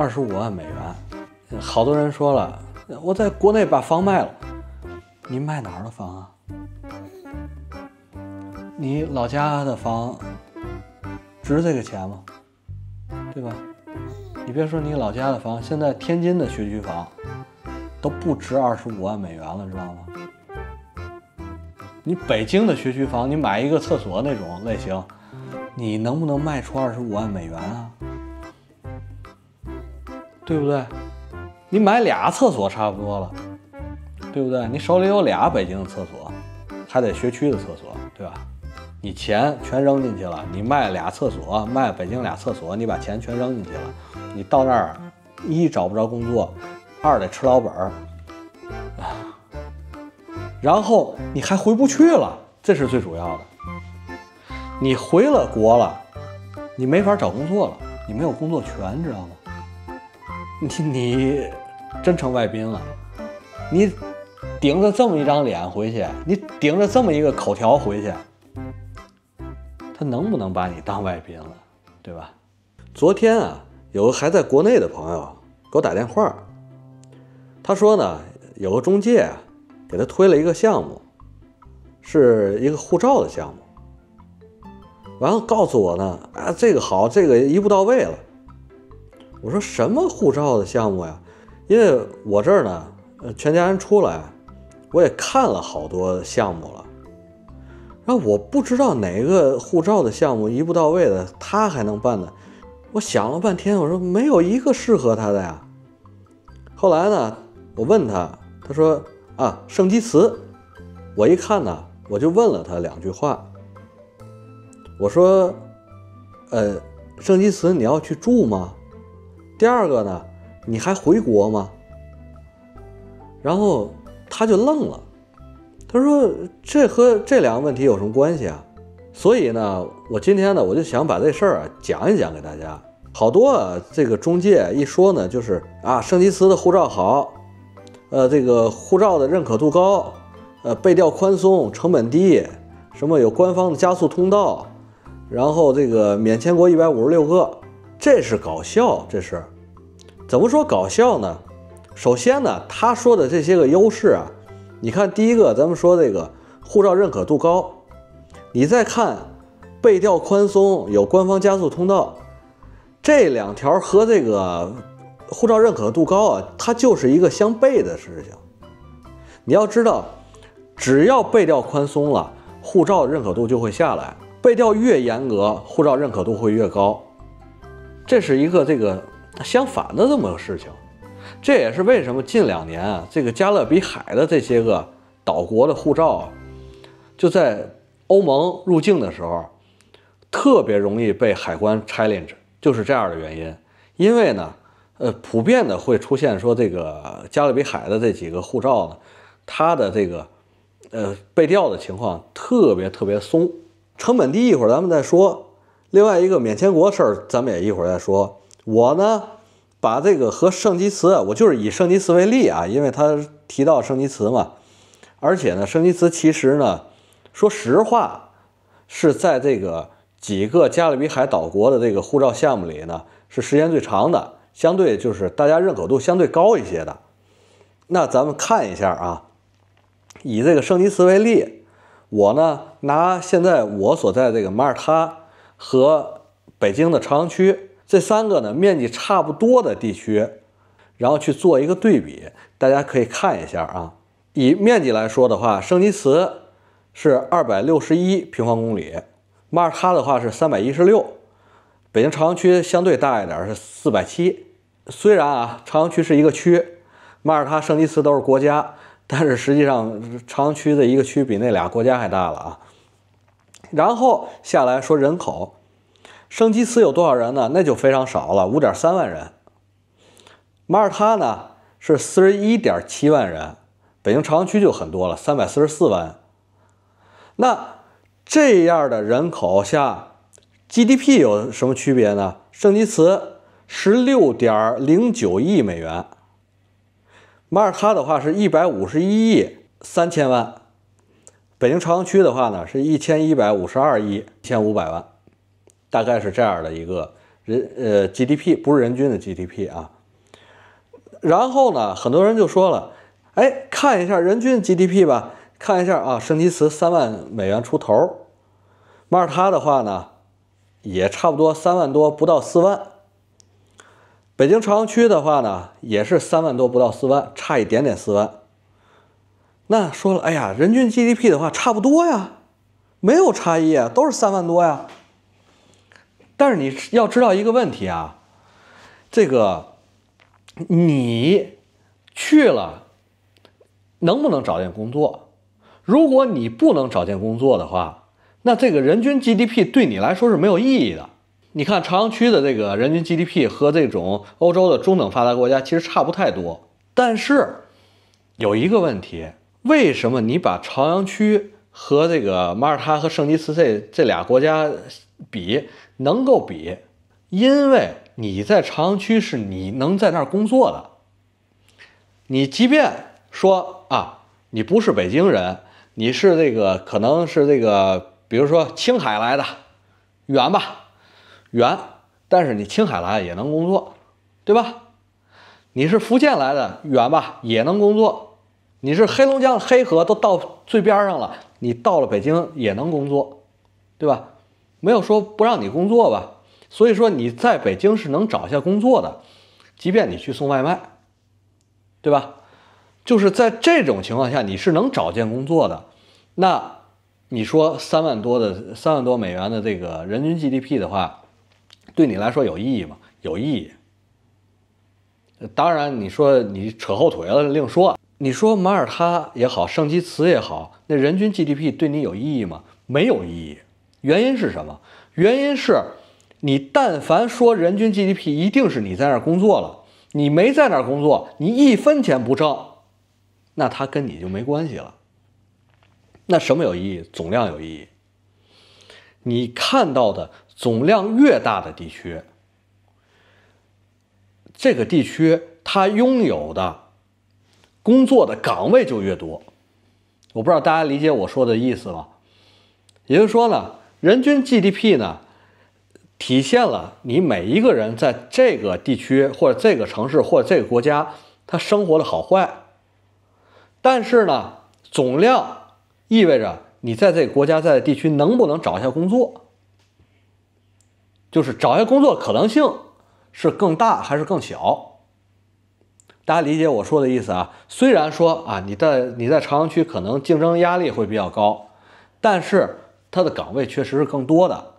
二十五万美元，好多人说了，我在国内把房卖了。您卖哪儿的房啊？你老家的房值这个钱吗？对吧？你别说你老家的房，现在天津的学区房都不值二十五万美元了，知道吗？你北京的学区房，你买一个厕所那种类型，你能不能卖出二十五万美元啊？对不对？你买俩厕所差不多了，对不对？你手里有俩北京的厕所，还得学区的厕所，对吧？你钱全扔进去了，你卖俩厕所，卖北京俩厕所，你把钱全扔进去了，你到那儿一找不着工作，二得吃老本儿，啊，然后你还回不去了，这是最主要的。你回了国了，你没法找工作了，你没有工作权，知道吗？你你真成外宾了，你顶着这么一张脸回去，你顶着这么一个口条回去，他能不能把你当外宾了，对吧？昨天啊，有个还在国内的朋友给我打电话，他说呢，有个中介给他推了一个项目，是一个护照的项目，完了告诉我呢，啊，这个好，这个一步到位了。我说什么护照的项目呀？因为我这儿呢，全家人出来，我也看了好多项目了。然后我不知道哪个护照的项目一步到位的他还能办的。我想了半天，我说没有一个适合他的呀。后来呢，我问他，他说啊，圣基茨。我一看呢，我就问了他两句话。我说，呃，圣基茨，你要去住吗？第二个呢，你还回国吗？然后他就愣了，他说：“这和这两个问题有什么关系啊？”所以呢，我今天呢，我就想把这事儿讲一讲给大家。好多啊，这个中介一说呢，就是啊，圣基茨的护照好，呃，这个护照的认可度高，呃，背调宽松，成本低，什么有官方的加速通道，然后这个免签国一百五十六个。这是搞笑，这是怎么说搞笑呢？首先呢，他说的这些个优势啊，你看第一个，咱们说这个护照认可度高，你再看背调宽松有官方加速通道，这两条和这个护照认可度高啊，它就是一个相悖的事情。你要知道，只要背调宽松了，护照认可度就会下来；背调越严格，护照认可度会越高。这是一个这个相反的这么个事情，这也是为什么近两年啊，这个加勒比海的这些个岛国的护照啊，就在欧盟入境的时候特别容易被海关 challenge，就是这样的原因。因为呢，呃，普遍的会出现说这个加勒比海的这几个护照呢，它的这个呃被调的情况特别特别松，成本低。一会儿咱们再说。另外一个免签国事儿，咱们也一会儿再说。我呢，把这个和圣基茨，我就是以圣基茨为例啊，因为他提到圣基茨嘛。而且呢，圣基茨其实呢，说实话，是在这个几个加勒比海岛国的这个护照项目里呢，是时间最长的，相对就是大家认可度相对高一些的。那咱们看一下啊，以这个圣基茨为例，我呢拿现在我所在这个马耳他。和北京的朝阳区这三个呢面积差不多的地区，然后去做一个对比，大家可以看一下啊。以面积来说的话，圣基茨是二百六十一平方公里，马耳他的话是三百一十六，北京朝阳区相对大一点是四百七。虽然啊，朝阳区是一个区，马耳他、圣基茨都是国家，但是实际上朝阳区的一个区比那俩国家还大了啊。然后下来说人口，圣基斯有多少人呢？那就非常少了，五点三万人。马耳他呢是四十一点七万人，北京朝阳区就很多了，三百四十四万。那这样的人口下，GDP 有什么区别呢？圣基茨十六点零九亿美元，马耳他的话是一百五十一亿三千万。北京朝阳区的话呢，是一千一百五十二亿一千五百万，大概是这样的一个人呃 GDP 不是人均的 GDP 啊。然后呢，很多人就说了，哎，看一下人均 GDP 吧，看一下啊，圣基茨三万美元出头，马耳他的话呢，也差不多三万多不到四万。北京朝阳区的话呢，也是三万多不到四万，差一点点四万。那说了，哎呀，人均 GDP 的话差不多呀，没有差异，都是三万多呀。但是你要知道一个问题啊，这个你去了能不能找见工作？如果你不能找见工作的话，那这个人均 GDP 对你来说是没有意义的。你看朝阳区的这个人均 GDP 和这种欧洲的中等发达国家其实差不太多，但是有一个问题。为什么你把朝阳区和这个马耳他和圣基茨这这俩国家比能够比？因为你在朝阳区是你能在那儿工作的。你即便说啊，你不是北京人，你是这个可能是这个，比如说青海来的，远吧，远，但是你青海来也能工作，对吧？你是福建来的，远吧，也能工作。你是黑龙江的黑河都到最边上了，你到了北京也能工作，对吧？没有说不让你工作吧，所以说你在北京是能找下工作的，即便你去送外卖，对吧？就是在这种情况下，你是能找见工作的。那你说三万多的三万多美元的这个人均 GDP 的话，对你来说有意义吗？有意义。当然，你说你扯后腿了，另说。你说马耳他也好，圣基茨也好，那人均 GDP 对你有意义吗？没有意义。原因是什么？原因是你但凡说人均 GDP 一定是你在那儿工作了，你没在那儿工作，你一分钱不挣，那他跟你就没关系了。那什么有意义？总量有意义。你看到的总量越大的地区，这个地区它拥有的。工作的岗位就越多，我不知道大家理解我说的意思吗？也就是说呢，人均 GDP 呢，体现了你每一个人在这个地区或者这个城市或者这个国家他生活的好坏，但是呢，总量意味着你在这个国家在地区能不能找下工作，就是找下工作可能性是更大还是更小？大家理解我说的意思啊？虽然说啊，你在你在朝阳区可能竞争压力会比较高，但是它的岗位确实是更多的，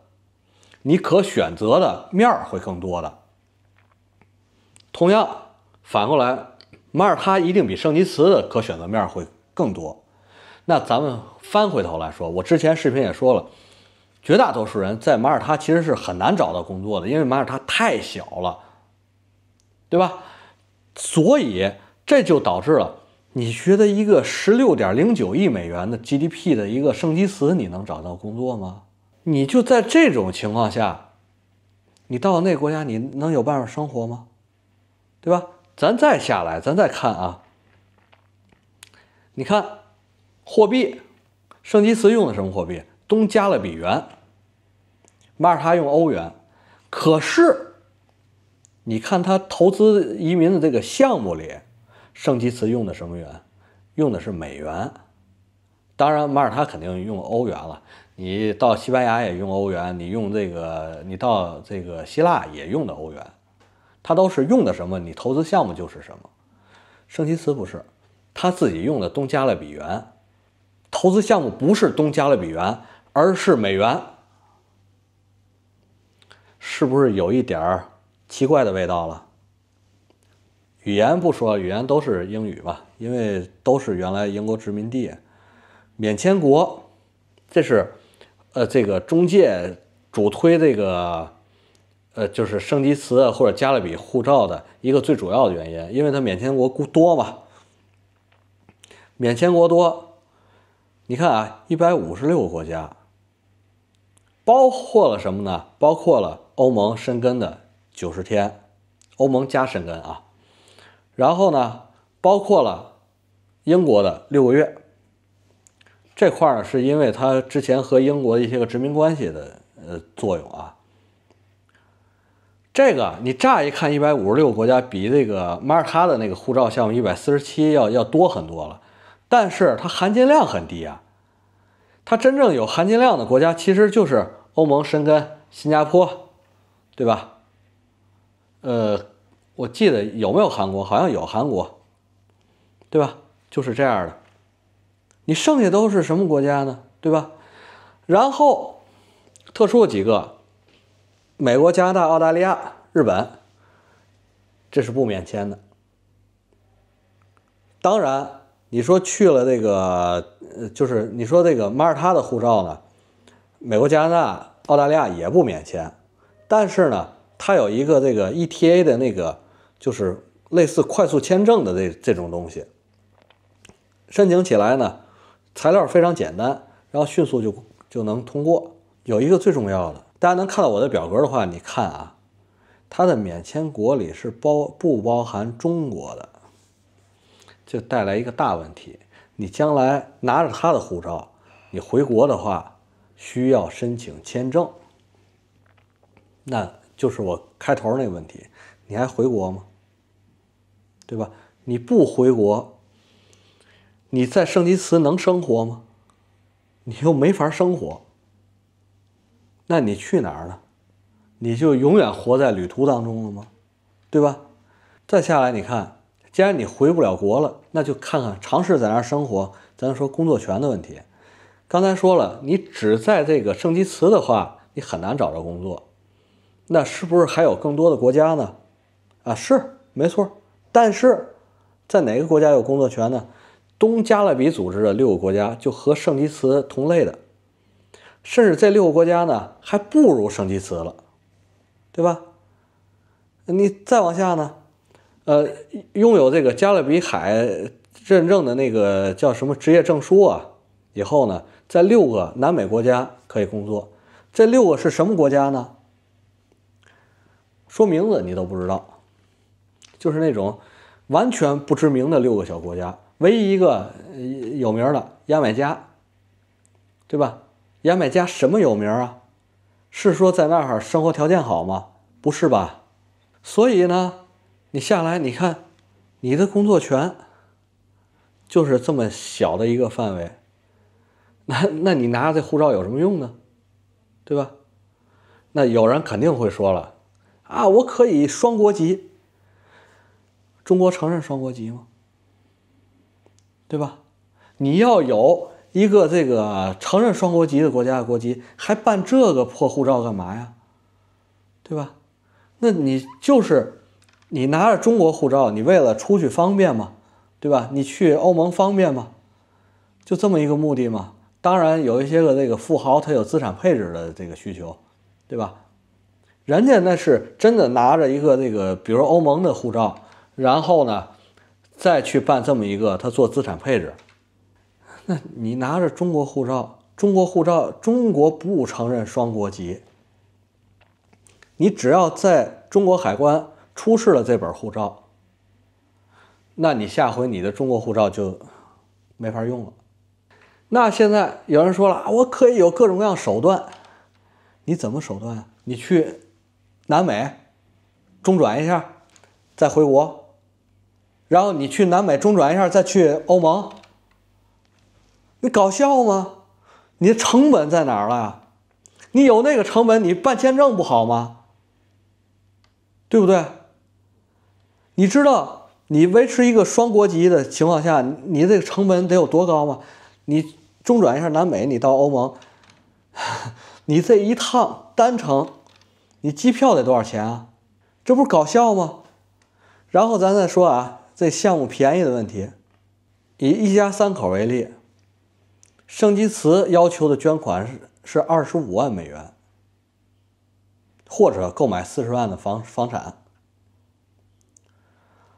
你可选择的面儿会更多的。同样，反过来，马耳他一定比圣吉茨的可选择面会更多。那咱们翻回头来说，我之前视频也说了，绝大多数人在马耳他其实是很难找到工作的，因为马耳他太小了，对吧？所以这就导致了，你觉得一个十六点零九亿美元的 GDP 的一个圣基茨，你能找到工作吗？你就在这种情况下，你到那国家你能有办法生活吗？对吧？咱再下来，咱再看啊，你看，货币，圣基茨用的什么货币？东加勒比元，马耳他用欧元，可是。你看他投资移民的这个项目里，圣基茨用的什么元？用的是美元。当然，马耳他肯定用欧元了。你到西班牙也用欧元，你用这个，你到这个希腊也用的欧元。他都是用的什么？你投资项目就是什么。圣基茨不是，他自己用的东加勒比元。投资项目不是东加勒比元，而是美元。是不是有一点儿？奇怪的味道了。语言不说，语言都是英语吧，因为都是原来英国殖民地，免签国，这是呃这个中介主推这个呃就是升级词或者加勒比护照的一个最主要的原因，因为它免签国多嘛，免签国多，你看啊，一百五十六个国家，包括了什么呢？包括了欧盟深根的。九十天，欧盟加申根啊，然后呢，包括了英国的六个月，这块儿呢是因为它之前和英国一些个殖民关系的呃作用啊。这个你乍一看一百五十六个国家比这个马耳他的那个护照项目一百四十七要要多很多了，但是它含金量很低啊。它真正有含金量的国家其实就是欧盟申根、新加坡，对吧？呃，我记得有没有韩国？好像有韩国，对吧？就是这样的。你剩下都是什么国家呢？对吧？然后特殊的几个，美国、加拿大、澳大利亚、日本，这是不免签的。当然，你说去了那个，就是你说这个马耳他的护照呢，美国、加拿大、澳大利亚也不免签，但是呢。它有一个这个 ETA 的那个，就是类似快速签证的这这种东西，申请起来呢材料非常简单，然后迅速就就能通过。有一个最重要的，大家能看到我的表格的话，你看啊，它的免签国里是包不包含中国的，就带来一个大问题：你将来拿着他的护照，你回国的话需要申请签证。那。就是我开头那个问题，你还回国吗？对吧？你不回国，你在圣基茨能生活吗？你又没法生活，那你去哪儿呢？你就永远活在旅途当中了吗？对吧？再下来，你看，既然你回不了国了，那就看看尝试在那儿生活。咱说工作权的问题，刚才说了，你只在这个圣基茨的话，你很难找着工作。那是不是还有更多的国家呢？啊，是没错。但是，在哪个国家有工作权呢？东加勒比组织的六个国家就和圣基茨同类的，甚至这六个国家呢，还不如圣基茨了，对吧？你再往下呢，呃，拥有这个加勒比海认证的那个叫什么职业证书啊，以后呢，在六个南美国家可以工作。这六个是什么国家呢？说名字你都不知道，就是那种完全不知名的六个小国家，唯一一个有名的牙买加，对吧？牙买加什么有名啊？是说在那儿生活条件好吗？不是吧？所以呢，你下来你看，你的工作权就是这么小的一个范围，那那你拿着这护照有什么用呢？对吧？那有人肯定会说了。啊，我可以双国籍，中国承认双国籍吗？对吧？你要有一个这个承认双国籍的国家的国籍，还办这个破护照干嘛呀？对吧？那你就是你拿着中国护照，你为了出去方便嘛，对吧？你去欧盟方便嘛，就这么一个目的嘛。当然有一些个这个富豪，他有资产配置的这个需求，对吧？人家那是真的拿着一个那个，比如欧盟的护照，然后呢，再去办这么一个他做资产配置。那你拿着中国护照，中国护照，中国不承认双国籍。你只要在中国海关出示了这本护照，那你下回你的中国护照就没法用了。那现在有人说了，我可以有各种各样手段。你怎么手段？你去。南美中转一下，再回国，然后你去南美中转一下，再去欧盟，你搞笑吗？你的成本在哪儿了呀？你有那个成本，你办签证不好吗？对不对？你知道你维持一个双国籍的情况下，你这个成本得有多高吗？你中转一下南美，你到欧盟，你这一趟单程。你机票得多少钱啊？这不搞笑吗？然后咱再说啊，这项目便宜的问题，以一家三口为例，圣基茨要求的捐款是是二十五万美元，或者购买四十万的房房产。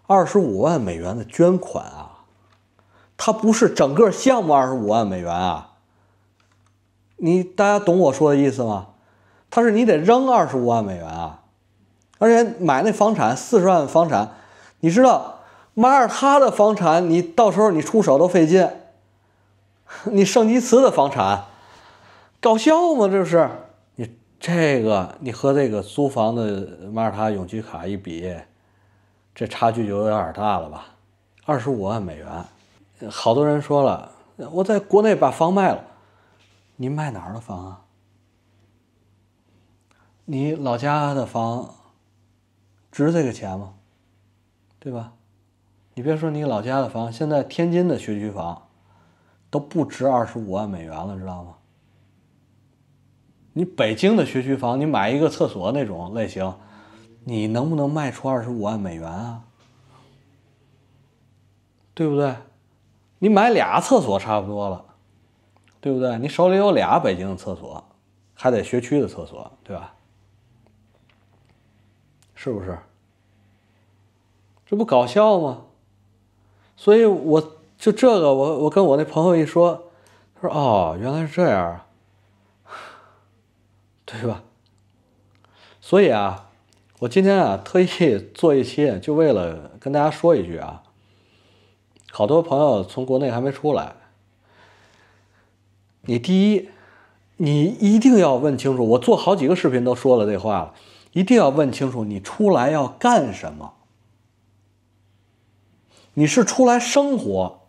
二十五万美元的捐款啊，它不是整个项目二十五万美元啊。你大家懂我说的意思吗？他说你得扔二十五万美元啊，而且买那房产四十万房产，你知道马耳他的房产，你到时候你出手都费劲，你圣基茨的房产，搞笑吗？这是你这个你和这个租房的马耳他永居卡一比，这差距就有点大了吧？二十五万美元，好多人说了，我在国内把房卖了，您卖哪儿的房啊？你老家的房值这个钱吗？对吧？你别说你老家的房，现在天津的学区房都不值二十五万美元了，知道吗？你北京的学区房，你买一个厕所那种类型，你能不能卖出二十五万美元啊？对不对？你买俩厕所差不多了，对不对？你手里有俩北京的厕所，还得学区的厕所，对吧？是不是？这不搞笑吗？所以我就这个，我我跟我那朋友一说，他说哦，原来是这样啊，对吧？所以啊，我今天啊特意做一期，就为了跟大家说一句啊。好多朋友从国内还没出来，你第一，你一定要问清楚。我做好几个视频都说了这话了。一定要问清楚，你出来要干什么？你是出来生活，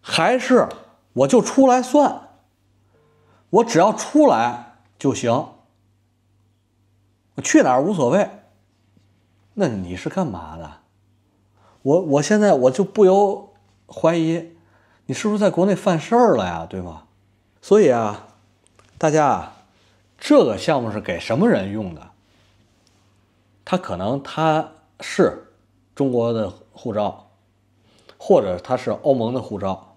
还是我就出来算？我只要出来就行，我去哪儿无所谓。那你是干嘛的？我我现在我就不由怀疑，你是不是在国内犯事儿了呀？对吗？所以啊，大家。这个项目是给什么人用的？他可能他是中国的护照，或者他是欧盟的护照。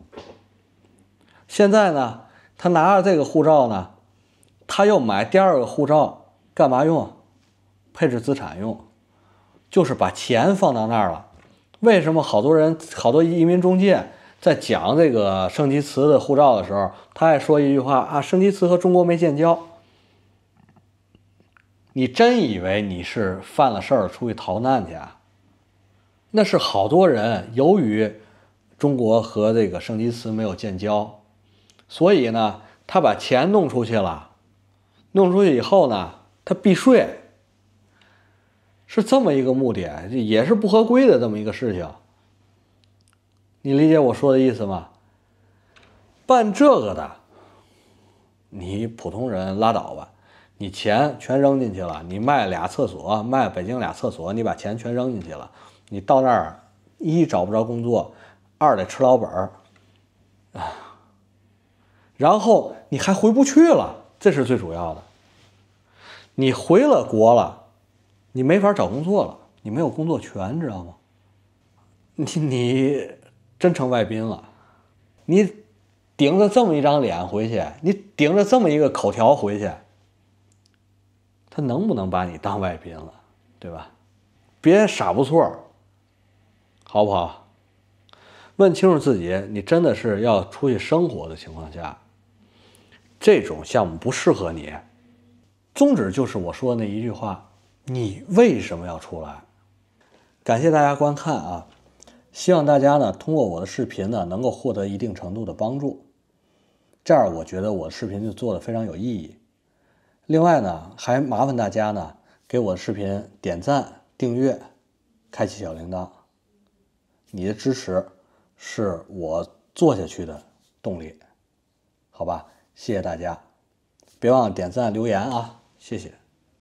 现在呢，他拿着这个护照呢，他又买第二个护照干嘛用？配置资产用，就是把钱放到那儿了。为什么好多人好多移民中介在讲这个圣基茨的护照的时候，他爱说一句话啊：圣基茨和中国没建交。你真以为你是犯了事儿出去逃难去啊？那是好多人由于中国和这个圣基茨没有建交，所以呢，他把钱弄出去了，弄出去以后呢，他避税，是这么一个目的，也是不合规的这么一个事情。你理解我说的意思吗？办这个的，你普通人拉倒吧。你钱全扔进去了，你卖俩厕所，卖北京俩厕所，你把钱全扔进去了，你到那儿一找不着工作，二得吃老本儿，啊，然后你还回不去了，这是最主要的。你回了国了，你没法找工作了，你没有工作权，知道吗？你你真成外宾了，你顶着这么一张脸回去，你顶着这么一个口条回去。他能不能把你当外宾了，对吧？别傻不错，好不好？问清楚自己，你真的是要出去生活的情况下，这种项目不适合你。宗旨就是我说的那一句话：你为什么要出来？感谢大家观看啊！希望大家呢通过我的视频呢能够获得一定程度的帮助，这样我觉得我的视频就做的非常有意义。另外呢，还麻烦大家呢，给我视频点赞、订阅、开启小铃铛。你的支持是我做下去的动力，好吧？谢谢大家，别忘了点赞、留言啊！谢谢。